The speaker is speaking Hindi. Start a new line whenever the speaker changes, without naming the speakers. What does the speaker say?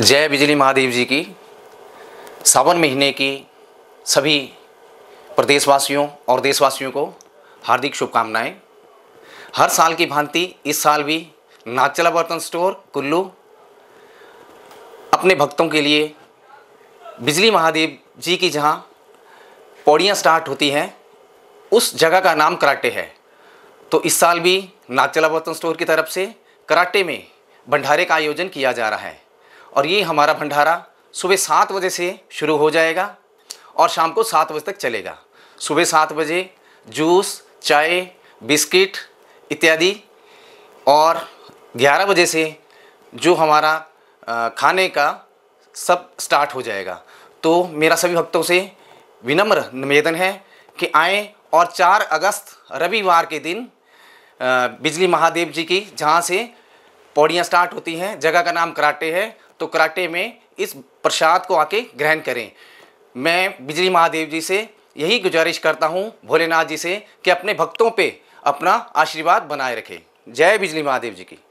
जय बिजली महादेव जी की सावन महीने की सभी प्रदेशवासियों और देशवासियों को हार्दिक शुभकामनाएं हर साल की भांति इस साल भी नाचला बर्तन स्टोर कुल्लू अपने भक्तों के लिए बिजली महादेव जी की जहां पौड़ियाँ स्टार्ट होती हैं उस जगह का नाम कराटे है तो इस साल भी नाचला बर्तन स्टोर की तरफ से कराटे में भंडारे का आयोजन किया जा रहा है और ये हमारा भंडारा सुबह सात बजे से शुरू हो जाएगा और शाम को सात बजे तक चलेगा सुबह सात बजे जूस चाय बिस्किट इत्यादि और ग्यारह बजे से जो हमारा खाने का सब स्टार्ट हो जाएगा तो मेरा सभी भक्तों से विनम्र निवेदन है कि आए और चार अगस्त रविवार के दिन बिजली महादेव जी की जहाँ से पौड़ियाँ स्टार्ट होती हैं जगह का नाम कराटे है तो कराटे में इस प्रसाद को आके ग्रहण करें मैं बिजली महादेव जी से यही गुजारिश करता हूँ भोलेनाथ जी से कि अपने भक्तों पे अपना आशीर्वाद बनाए रखें जय बिजली महादेव जी की